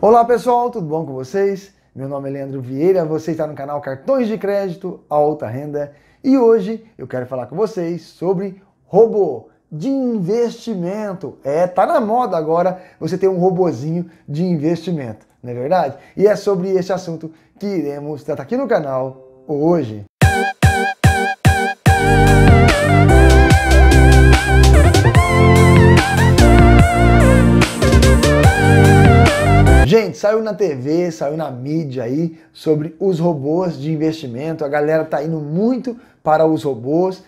Olá pessoal, tudo bom com vocês? Meu nome é Leandro Vieira, você está no canal Cartões de Crédito Alta Renda e hoje eu quero falar com vocês sobre robô de investimento. É, tá na moda agora você ter um robozinho de investimento, não é verdade? E é sobre esse assunto que iremos tratar aqui no canal hoje. Música Gente, saiu na TV, saiu na mídia aí sobre os robôs de investimento. A galera tá indo muito para os robôs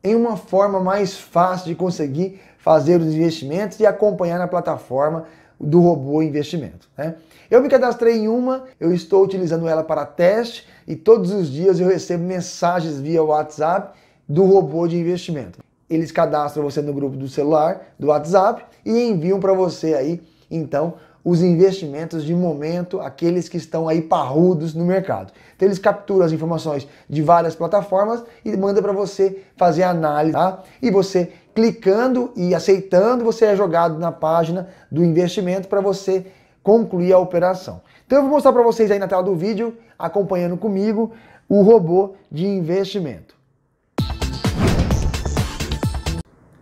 em uma forma mais fácil de conseguir fazer os investimentos e acompanhar na plataforma do robô investimento. Né? Eu me cadastrei em uma, eu estou utilizando ela para teste e todos os dias eu recebo mensagens via WhatsApp do robô de investimento. Eles cadastram você no grupo do celular, do WhatsApp e enviam para você aí, então, os investimentos de momento, aqueles que estão aí parrudos no mercado. Então eles capturam as informações de várias plataformas e manda para você fazer a análise, tá? E você clicando e aceitando, você é jogado na página do investimento para você concluir a operação. Então eu vou mostrar para vocês aí na tela do vídeo, acompanhando comigo, o robô de investimento.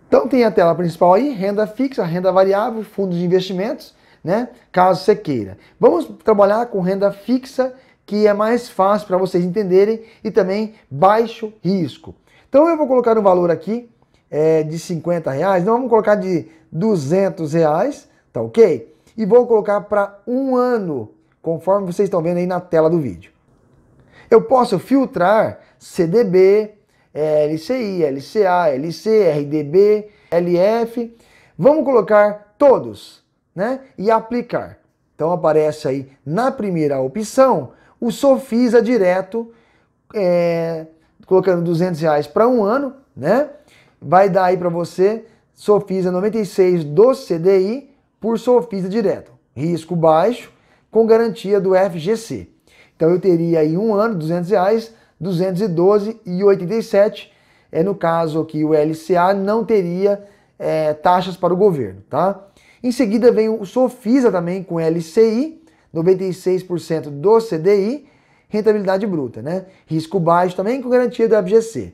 Então tem a tela principal aí, renda fixa, renda variável, fundos de investimentos né? Caso você queira. Vamos trabalhar com renda fixa, que é mais fácil para vocês entenderem e também baixo risco. Então eu vou colocar um valor aqui é, de 50 reais, não vamos colocar de 200 reais, tá ok? E vou colocar para um ano, conforme vocês estão vendo aí na tela do vídeo. Eu posso filtrar CDB, LCI, LCA, LC, RDB, LF. Vamos colocar todos né? e aplicar. Então aparece aí na primeira opção o Sofisa direto, é, colocando 200 reais para um ano, né? Vai dar aí para você Sofisa 96 do CDI por Sofisa direto, risco baixo com garantia do FGC. Então eu teria aí um ano 200 reais, 212 e É no caso que o LCA não teria é, taxas para o governo, tá? Em seguida vem o Sofisa também com LCI, 96% do CDI, rentabilidade bruta, né? Risco baixo também com garantia do FGC.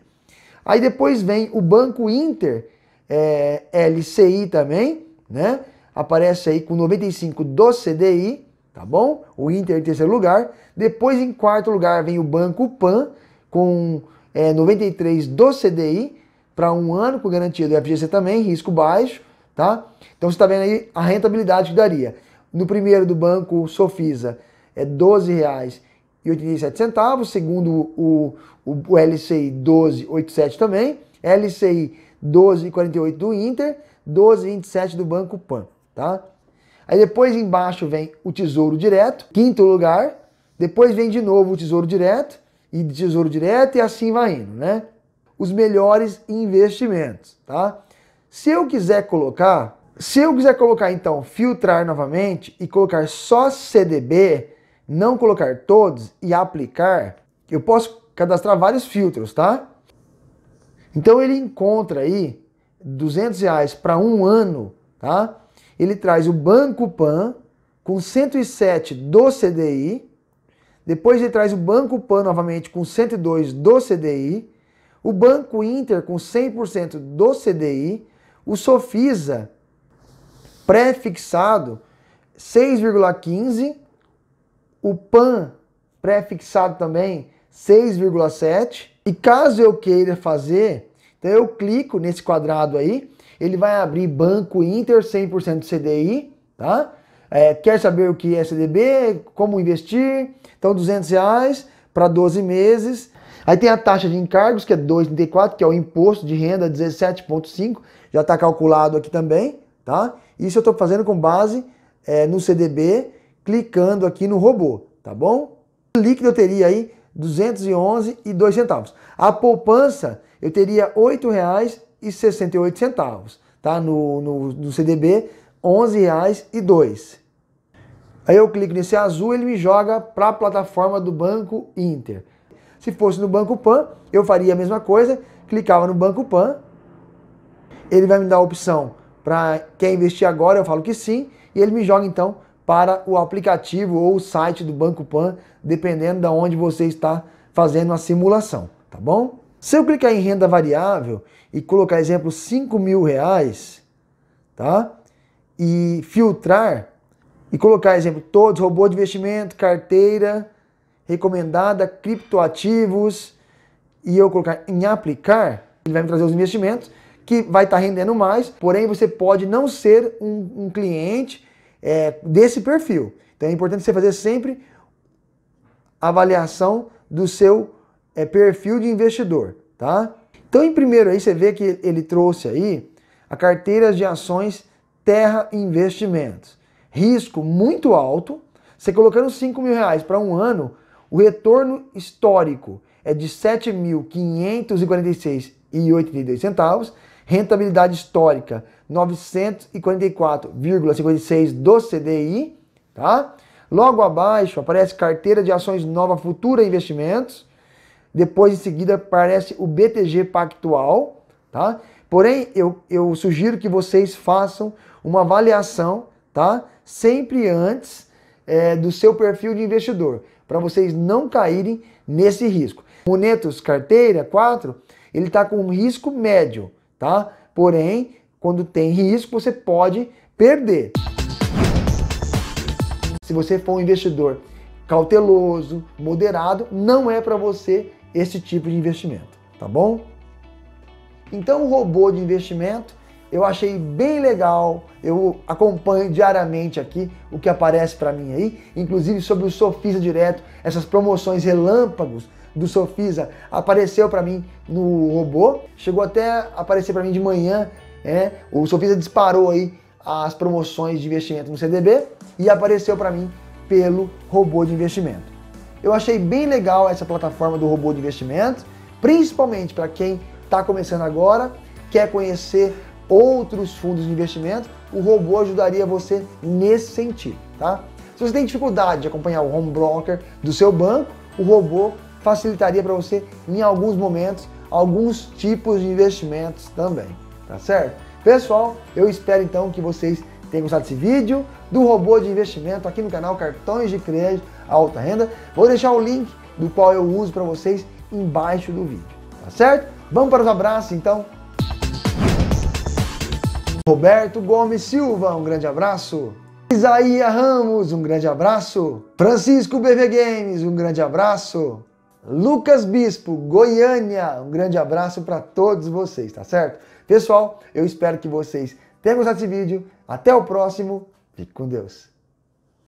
Aí depois vem o Banco Inter, é, LCI também, né? Aparece aí com 95 do CDI, tá bom? O Inter em terceiro lugar. Depois em quarto lugar vem o Banco Pan com é, 93 do CDI para um ano com garantia do FGC também, risco baixo tá? Então você está vendo aí a rentabilidade que daria. No primeiro do banco Sofisa é R$ 12,87, segundo o, o, o LCI 12,87 também, LCI 12,48 do Inter, 12,27 do Banco Pan, tá? Aí depois embaixo vem o Tesouro Direto, quinto lugar, depois vem de novo o Tesouro Direto, e Tesouro Direto e assim vai indo, né? Os melhores investimentos, tá? Se eu quiser colocar, se eu quiser colocar então filtrar novamente e colocar só CDB, não colocar todos e aplicar, eu posso cadastrar vários filtros, tá? Então ele encontra aí 200 reais para um ano, tá? Ele traz o Banco Pan com 107 do CDI, depois ele traz o Banco Pan novamente com 102 do CDI, o Banco Inter com 100% do CDI o sofisa prefixado 6,15, o PAN prefixado também 6,7. E caso eu queira fazer, então eu clico nesse quadrado aí, ele vai abrir Banco Inter 100% CDI, tá? É, quer saber o que é CDB, como investir, então 200 reais para 12 meses, Aí tem a taxa de encargos, que é 2,34, que é o imposto de renda 17,5, já está calculado aqui também, tá? Isso eu estou fazendo com base é, no CDB, clicando aqui no robô, tá bom? líquido eu teria aí 211,02 centavos. A poupança eu teria R$ 8,68, tá? No, no, no CDB, R$ 11,02. Aí eu clico nesse azul, ele me joga para a plataforma do Banco Inter. Se fosse no Banco Pan, eu faria a mesma coisa, clicava no Banco Pan, ele vai me dar a opção para quer investir agora, eu falo que sim, e ele me joga então para o aplicativo ou o site do Banco Pan, dependendo de onde você está fazendo a simulação, tá bom? Se eu clicar em renda variável e colocar, exemplo, 5 mil reais, tá? E filtrar e colocar, exemplo, todos, robô de investimento, carteira, recomendada, criptoativos, e eu colocar em aplicar, ele vai me trazer os investimentos que vai estar tá rendendo mais, porém você pode não ser um, um cliente é, desse perfil. Então é importante você fazer sempre avaliação do seu é, perfil de investidor, tá? Então em primeiro aí você vê que ele trouxe aí a carteira de ações Terra Investimentos. Risco muito alto. Você colocando 5 mil reais para um ano, o retorno histórico é de R$ 7.546,82. Rentabilidade histórica 944,56 do CDI, tá? Logo abaixo aparece carteira de ações nova futura investimentos. Depois em seguida aparece o BTG Pactual, tá? Porém, eu, eu sugiro que vocês façam uma avaliação, tá? Sempre antes é, do seu perfil de investidor para vocês não caírem nesse risco. Monetos carteira 4, ele está com risco médio, tá? Porém, quando tem risco, você pode perder. Se você for um investidor cauteloso, moderado, não é para você esse tipo de investimento, tá bom? Então, o robô de investimento eu achei bem legal. Eu acompanho diariamente aqui o que aparece para mim aí, inclusive sobre o Sofisa Direto, essas promoções relâmpagos do Sofisa apareceu para mim no robô, chegou até aparecer para mim de manhã, é, o Sofisa disparou aí as promoções de investimento no CDB e apareceu para mim pelo robô de investimento. Eu achei bem legal essa plataforma do robô de investimento, principalmente para quem está começando agora, quer conhecer outros fundos de investimento, o robô ajudaria você nesse sentido, tá? Se você tem dificuldade de acompanhar o home broker do seu banco, o robô facilitaria para você em alguns momentos alguns tipos de investimentos também, tá certo? Pessoal, eu espero então que vocês tenham gostado desse vídeo do robô de investimento aqui no canal Cartões de Crédito Alta Renda. Vou deixar o link do qual eu uso para vocês embaixo do vídeo, tá certo? Vamos para os abraços então. Roberto Gomes Silva, um grande abraço. Isaia Ramos, um grande abraço. Francisco BV Games, um grande abraço. Lucas Bispo, Goiânia, um grande abraço para todos vocês, tá certo? Pessoal, eu espero que vocês tenham gostado desse vídeo. Até o próximo. Fique com Deus.